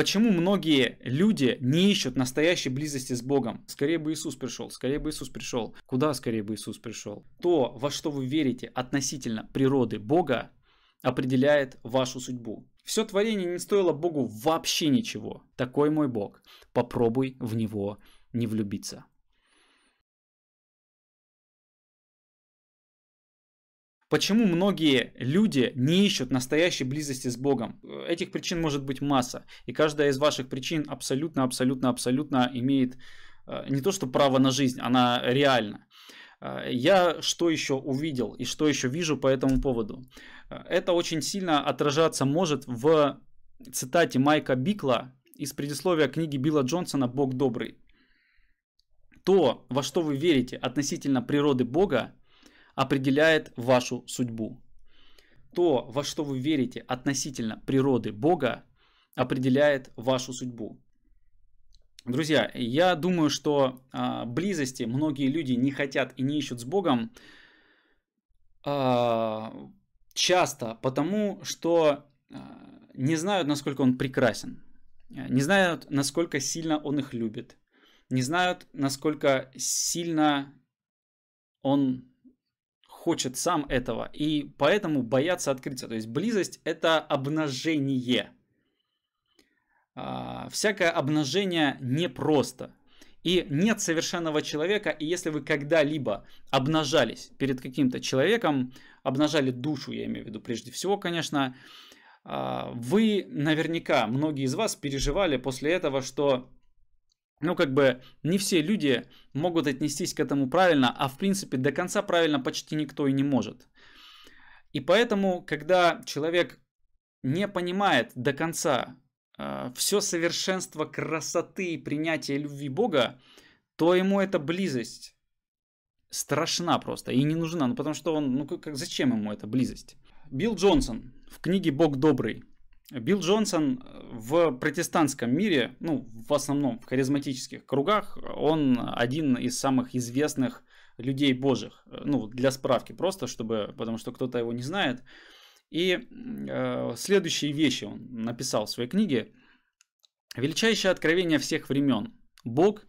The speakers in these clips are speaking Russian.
Почему многие люди не ищут настоящей близости с Богом? Скорее бы Иисус пришел, скорее бы Иисус пришел. Куда скорее бы Иисус пришел? То, во что вы верите относительно природы Бога, определяет вашу судьбу. Все творение не стоило Богу вообще ничего. Такой мой Бог. Попробуй в него не влюбиться. Почему многие люди не ищут настоящей близости с Богом? Этих причин может быть масса. И каждая из ваших причин абсолютно, абсолютно, абсолютно имеет э, не то что право на жизнь, она реальна. Э, я что еще увидел и что еще вижу по этому поводу? Э, это очень сильно отражаться может в цитате Майка Бикла из предисловия книги Билла Джонсона «Бог добрый». То, во что вы верите относительно природы Бога, определяет вашу судьбу. То, во что вы верите относительно природы Бога, определяет вашу судьбу. Друзья, я думаю, что а, близости многие люди не хотят и не ищут с Богом а, часто, потому что а, не знают, насколько Он прекрасен, не знают, насколько сильно Он их любит, не знают, насколько сильно Он хочет сам этого, и поэтому боятся открыться. То есть близость – это обнажение. А, всякое обнажение непросто. И нет совершенного человека, и если вы когда-либо обнажались перед каким-то человеком, обнажали душу, я имею в виду прежде всего, конечно, а, вы наверняка, многие из вас переживали после этого, что ну, как бы не все люди могут отнестись к этому правильно, а в принципе до конца правильно почти никто и не может. И поэтому, когда человек не понимает до конца э, а, все совершенство красоты и принятия любви Бога, то ему эта близость страшна просто и не нужна, ну потому что он, ну как, зачем ему эта близость? Билл Джонсон в книге «Бог добрый» Билл Джонсон э, в протестантском мире, ну, в основном в харизматических кругах, он один из самых известных людей божьих. Э, ну, для справки просто, чтобы, потому что кто-то его не знает. И э, следующие вещи он написал в своей книге. Величайшее откровение всех времен. Бог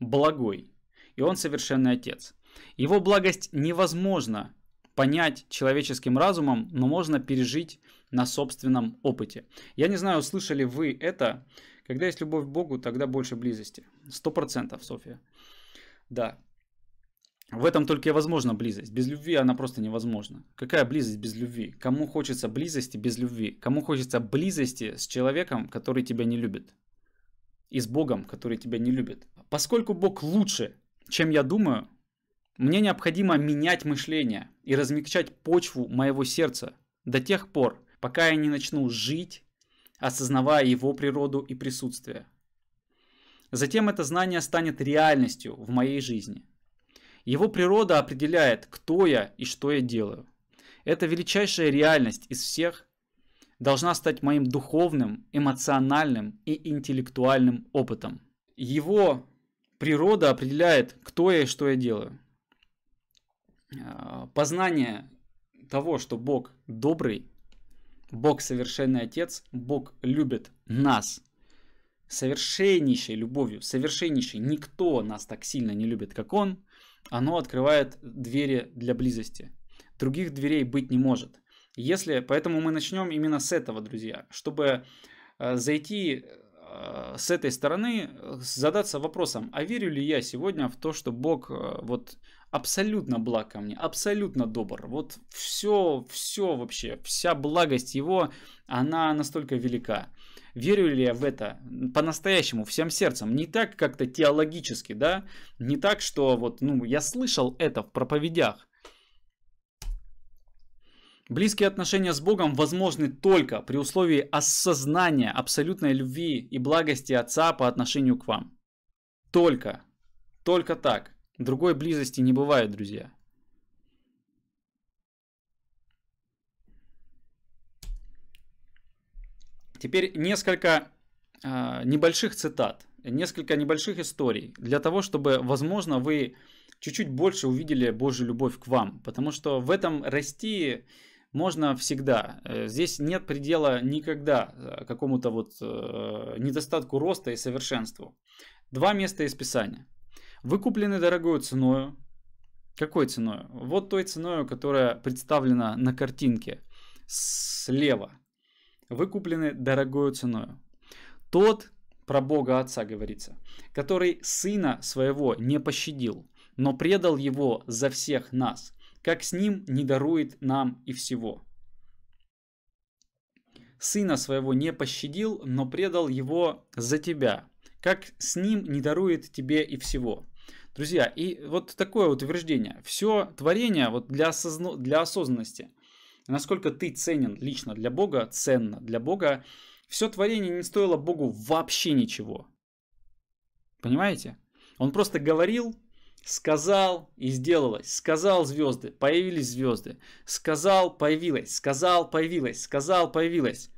благой, и он совершенный отец. Его благость невозможно понять человеческим разумом, но можно пережить на собственном опыте. Я не знаю, слышали вы это. Когда есть любовь к Богу, тогда больше близости. Сто процентов, София. Да. В этом только и возможна близость. Без любви она просто невозможна. Какая близость без любви? Кому хочется близости без любви? Кому хочется близости с человеком, который тебя не любит? И с Богом, который тебя не любит? Поскольку Бог лучше, чем я думаю, мне необходимо менять мышление и размягчать почву моего сердца до тех пор, пока я не начну жить, осознавая его природу и присутствие. Затем это знание станет реальностью в моей жизни. Его природа определяет, кто я и что я делаю. Эта величайшая реальность из всех должна стать моим духовным, эмоциональным и интеллектуальным опытом. Его природа определяет, кто я и что я делаю. А, познание того, что Бог добрый, Бог совершенный Отец, Бог любит нас совершеннейшей любовью, совершеннейшей. Никто нас так сильно не любит, как Он. Оно открывает двери для близости. Других дверей быть не может. Если, поэтому мы начнем именно с этого, друзья, чтобы э, зайти Э, с этой стороны э, задаться вопросом, а верю ли я сегодня в то, что Бог э, вот абсолютно благ ко мне, абсолютно добр. Вот все, все вообще, вся благость его, она настолько велика. Верю ли я в это по-настоящему, всем сердцем, не так как-то теологически, да, не так, что вот, ну, я слышал это в проповедях, Близкие отношения с Богом возможны только при условии осознания абсолютной любви и благости Отца по отношению к вам. Только. Только так. Другой близости не бывает, друзья. Теперь несколько э, небольших цитат, несколько небольших историй, для того, чтобы, возможно, вы чуть-чуть больше увидели Божью любовь к вам, потому что в этом расти можно всегда. Э, здесь нет предела никогда э, какому-то вот э, недостатку роста и совершенству. Два места из Писания. выкуплены куплены ценой. ценою. Какой ценой? Вот той ценой, которая представлена на картинке слева. Выкуплены куплены ценой. Тот, про Бога Отца говорится, который сына своего не пощадил, но предал его за всех нас – как с ним не дарует нам и всего. Сына своего не пощадил, но предал его за тебя, как с ним не дарует тебе и всего. Друзья, и вот такое вот утверждение. Все творение вот для, осозна... для осознанности, насколько ты ценен лично для Бога, ценно для Бога, все творение не стоило Богу вообще ничего. Понимаете? Он просто говорил, Сказал и сделалось. Сказал звезды, появились звезды. Сказал, появилось. Сказал, появилось. Сказал, появилось.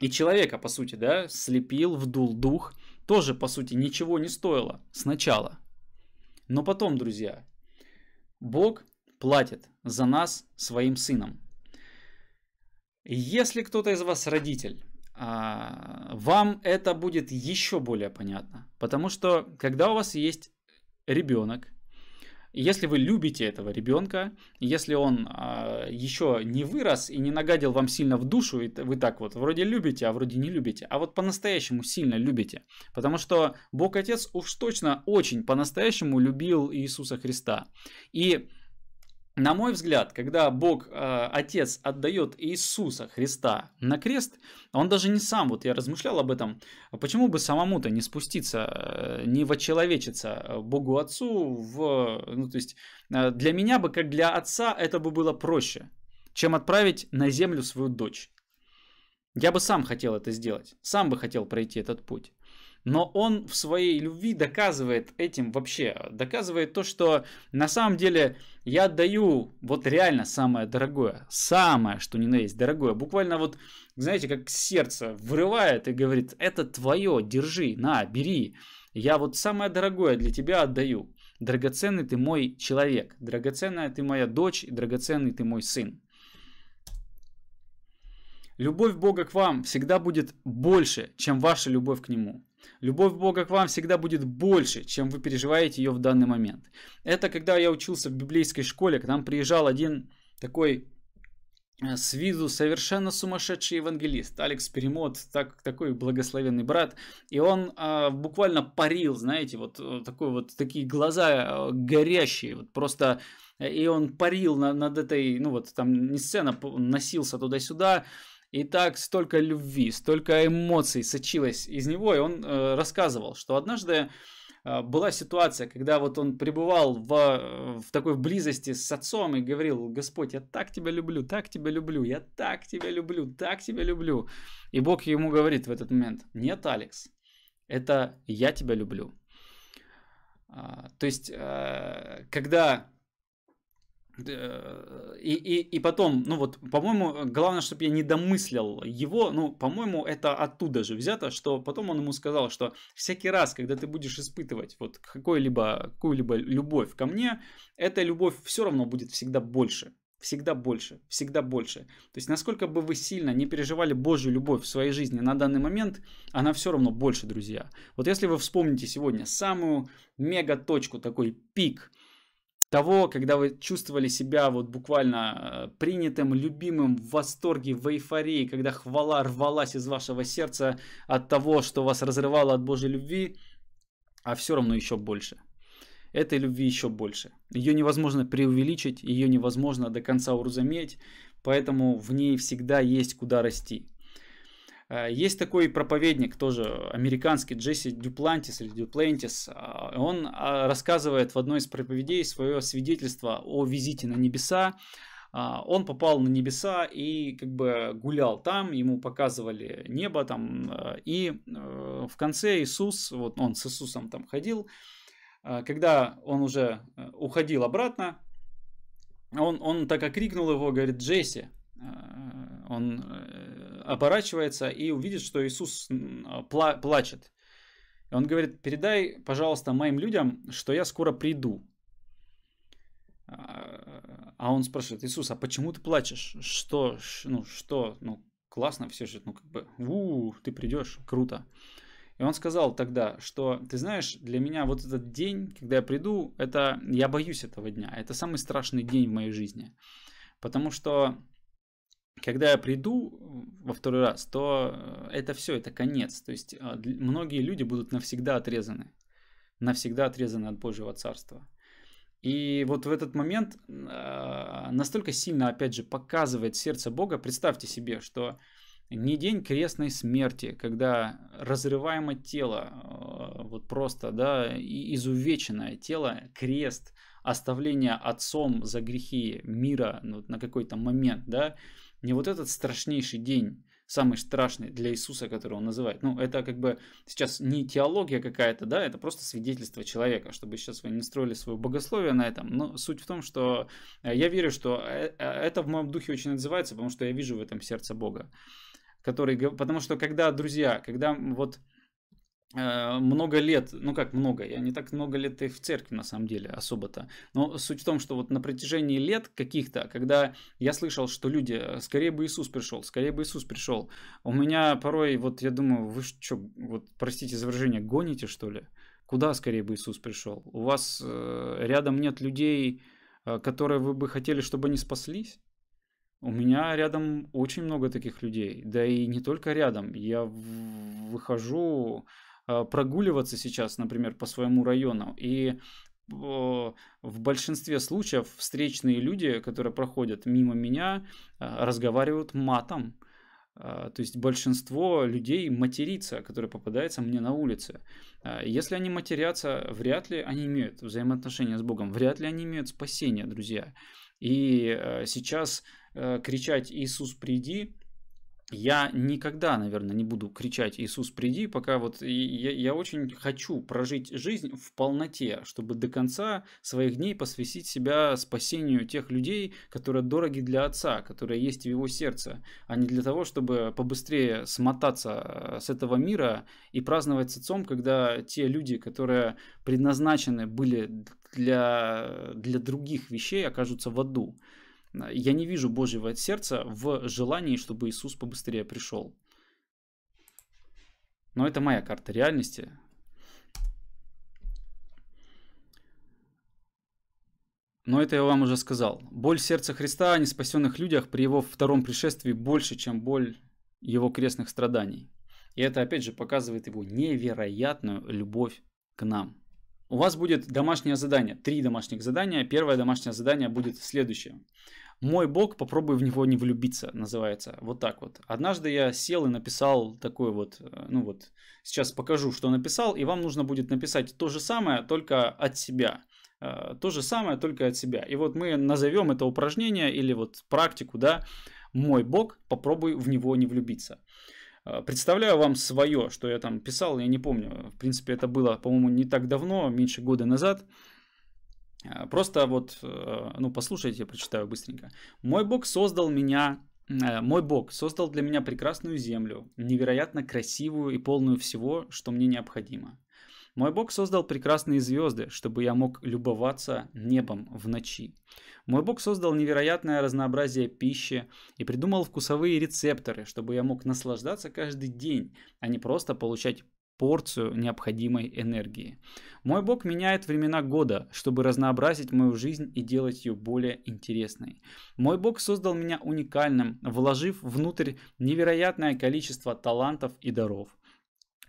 И человека, по сути, да, слепил, вдул дух. Тоже, по сути, ничего не стоило сначала. Но потом, друзья, Бог платит за нас своим сыном. Если кто-то из вас родитель, а, вам это будет еще более понятно. Потому что, когда у вас есть ребенок, если вы любите этого ребенка, если он э, а, еще не вырос и не нагадил вам сильно в душу, и вы так вот вроде любите, а вроде не любите, а вот по-настоящему сильно любите. Потому что Бог Отец уж точно очень по-настоящему любил Иисуса Христа. И на мой взгляд, когда Бог э, Отец отдает Иисуса Христа на крест, он даже не сам, вот я размышлял об этом, а почему бы самому-то не спуститься, э, не вочеловечиться э, Богу Отцу, в, ну, то есть э, для меня бы, как для Отца, это бы было проще, чем отправить на землю свою дочь. Я бы сам хотел это сделать, сам бы хотел пройти этот путь но он в своей любви доказывает этим вообще, доказывает то, что на самом деле я отдаю вот реально самое дорогое, самое, что ни на есть дорогое, буквально вот, знаете, как сердце вырывает и говорит, это твое, держи, на, бери, я вот самое дорогое для тебя отдаю, драгоценный ты мой человек, драгоценная ты моя дочь, драгоценный ты мой сын. Любовь Бога к вам всегда будет больше, чем ваша любовь к Нему. Любовь Бога к вам всегда будет больше, чем вы переживаете ее в данный момент. Это когда я учился в библейской школе, к нам приезжал один такой э, с виду совершенно сумасшедший евангелист Алекс Перемот, так, такой благословенный брат, и он а, буквально парил, знаете, вот э, такой вот такие глаза э, горящие, вот просто и он парил на, над этой, ну вот там не сцена, носился туда-сюда, и так столько любви, столько эмоций сочилось из него, и он э, рассказывал, что однажды э, была ситуация, когда вот он пребывал в, в такой близости с отцом и говорил, Господь, я так тебя люблю, так тебя люблю, я так тебя люблю, так тебя люблю. И Бог ему говорит в этот момент, нет, Алекс, это я тебя люблю. А, то есть, э, когда Э, и, и, и потом, ну вот, по-моему, главное, чтобы я не домыслил его, ну, по-моему, это оттуда же взято, что потом он ему сказал, что всякий раз, когда ты будешь испытывать вот какую-либо какую -либо любовь ко мне, эта любовь все равно будет всегда больше. Всегда больше, всегда больше. То есть, насколько бы вы сильно не переживали Божью любовь в своей жизни на данный момент, она все равно больше, друзья. Вот если вы вспомните сегодня самую мега точку, такой пик – того, когда вы чувствовали себя вот буквально э, принятым, любимым, в восторге, в эйфории, когда хвала рвалась из вашего сердца от того, что вас разрывало от Божьей любви, а все равно еще больше. Этой любви еще больше. Ее невозможно преувеличить, ее невозможно до конца уразуметь, поэтому в ней всегда есть куда расти. Э, есть такой проповедник тоже э, американский Джесси Дюплантис или Дюплентис. Э, он рассказывает в одной из проповедей свое свидетельство о визите на небеса. Он попал на небеса и как бы гулял там, ему показывали небо там. И в конце Иисус, вот он с Иисусом там ходил, когда он уже уходил обратно, он, он так окрикнул его, говорит, Джесси, он оборачивается и увидит, что Иисус а, пла плачет. И он говорит, передай, пожалуйста, моим людям, что я скоро приду. А, а он спрашивает, Иисус, а почему ты плачешь? Что, ну что, ну классно все же, ну как бы, у, ты придешь, круто. И он сказал тогда, что, ты знаешь, для меня вот этот день, когда я приду, это, я боюсь этого дня, это самый страшный день в моей жизни. Потому что когда я приду во второй раз, то э, это все, это конец. То есть а, многие люди будут навсегда отрезаны. Навсегда отрезаны от Божьего Царства. И вот в этот момент а, настолько сильно, опять же, показывает сердце Бога. Представьте себе, что не день крестной смерти, когда разрываемо тело, а, вот просто, да, изувеченное тело, крест – оставление отцом за грехи мира ну, на какой-то момент, да, не вот этот страшнейший день, самый страшный для Иисуса, который он называет. Ну, это как бы сейчас не теология какая-то, да, это просто свидетельство человека, чтобы сейчас вы не строили свое богословие на этом. Но суть в том, что э, я верю, что э, э, это в моем духе очень отзывается, потому что я вижу в этом сердце Бога. Который, потому что когда, друзья, когда вот Э, много лет, ну как много, я не так много лет и в церкви на самом деле особо-то, но суть в том, что вот на протяжении лет каких-то, когда я слышал, что люди, э, скорее бы Иисус пришел, скорее бы Иисус пришел, у меня порой, вот я думаю, вы что, вот простите за выражение, гоните что ли? Куда скорее бы Иисус пришел? У вас э, рядом нет людей, э, которые вы бы хотели, чтобы они спаслись? У меня рядом очень много таких людей, да и не только рядом. Я выхожу Э, прогуливаться сейчас, например, по своему району, и в большинстве случаев встречные люди, которые проходят мимо меня, э, разговаривают матом. Э, то есть большинство людей матерится, которые попадаются мне на улице. Если они матерятся, вряд ли они имеют взаимоотношения с Богом, вряд ли они имеют спасение, друзья. И сейчас кричать «Иисус, приди!» я никогда, наверное, не буду кричать «Иисус, приди», пока вот я, я очень хочу прожить жизнь в полноте, чтобы до конца своих дней посвятить себя спасению тех людей, которые дороги для Отца, которые есть в Его сердце, а не для того, чтобы побыстрее смотаться э, с этого мира и праздновать с Отцом, когда те люди, которые предназначены были для, для других вещей, окажутся в аду. Э, я не вижу Божьего сердца в желании, чтобы Иисус побыстрее пришел. Но это моя карта реальности. Но это я вам уже сказал. Боль сердца Христа о неспасенных людях при его втором пришествии больше, чем боль его крестных страданий. И это опять же показывает его невероятную любовь к нам у вас будет домашнее задание, три домашних задания. Первое домашнее задание будет следующее. «Мой бог, попробуй в него не влюбиться» называется, вот так вот. Однажды я сел и написал такой вот, э, ну вот, сейчас покажу, что написал, и вам нужно будет написать то же самое, только от себя. Э, то же самое, только от себя. И вот мы назовем это упражнение или вот практику, да, «Мой бог, попробуй в него не влюбиться». А, представляю вам свое, что я там писал, я не помню. В принципе, это было, по-моему, не так давно, меньше года назад. А, просто вот, а, ну, послушайте, я прочитаю быстренько. «Мой Бог создал меня э, мой Бог создал для меня прекрасную землю, невероятно красивую и полную всего, что мне необходимо. Мой Бог создал прекрасные звезды, чтобы я мог любоваться небом в ночи. Мой Бог создал невероятное разнообразие пищи и придумал вкусовые рецепторы, чтобы я мог наслаждаться каждый день, а не просто получать порцию необходимой энергии. Мой Бог меняет времена года, чтобы разнообразить мою жизнь и делать ее более интересной. Мой Бог создал меня уникальным, вложив внутрь невероятное количество талантов и даров.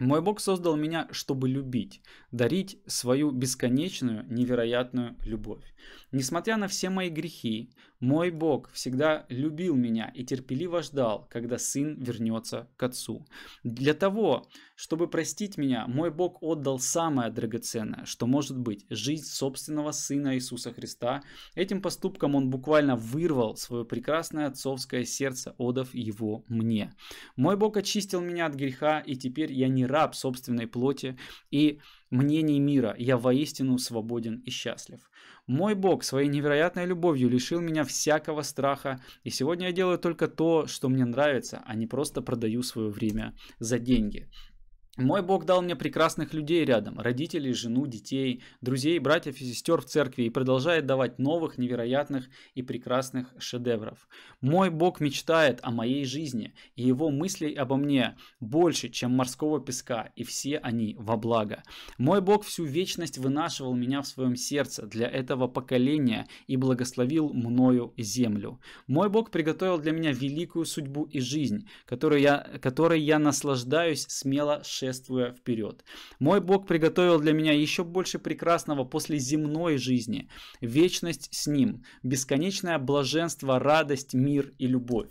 Мой Бог создал меня, чтобы любить, дарить свою бесконечную, невероятную любовь. Несмотря на все мои грехи, мой Бог всегда любил меня и терпеливо ждал, когда сын вернется к отцу. Для того, чтобы простить меня, мой Бог отдал самое драгоценное, что может быть, жизнь собственного сына Иисуса Христа. Этим поступком он буквально вырвал свое прекрасное отцовское сердце, отдав его мне. Мой Бог очистил меня от греха, и теперь я не раб собственной плоти и мнений мира. Я воистину свободен и счастлив. Мой Бог своей невероятной любовью лишил меня всякого страха, и сегодня я делаю только то, что мне нравится, а не просто продаю свое время за деньги. Мой Бог дал мне прекрасных людей рядом, родителей, жену, детей, друзей, братьев и сестер в церкви и продолжает давать новых, невероятных и прекрасных шедевров. Мой Бог мечтает о моей жизни и его мыслей обо мне больше, чем морского песка, и все они во благо. Мой Бог всю вечность вынашивал меня в своем сердце для этого поколения и благословил мною землю. Мой Бог приготовил для меня великую судьбу и жизнь, которую я, которой я наслаждаюсь смело шествием шествуя вперед. Мой Бог приготовил для меня еще больше прекрасного после земной жизни. Вечность с Ним, бесконечное блаженство, радость, мир и любовь.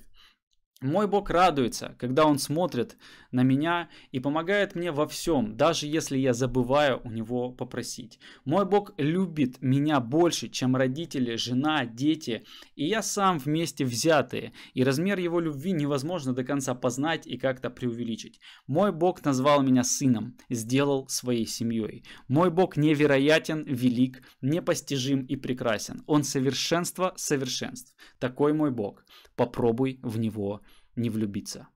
Мой Бог радуется, когда Он смотрит на меня и помогает мне во всем, даже если я забываю у Него попросить. Мой Бог любит меня больше, чем родители, жена, дети, и я сам вместе взятые, и размер Его любви невозможно до конца познать и как-то преувеличить. Мой Бог назвал меня сыном, сделал своей семьей. Мой Бог невероятен, велик, непостижим и прекрасен. Он совершенство совершенств. Такой мой Бог. Попробуй в Него не влюбиться.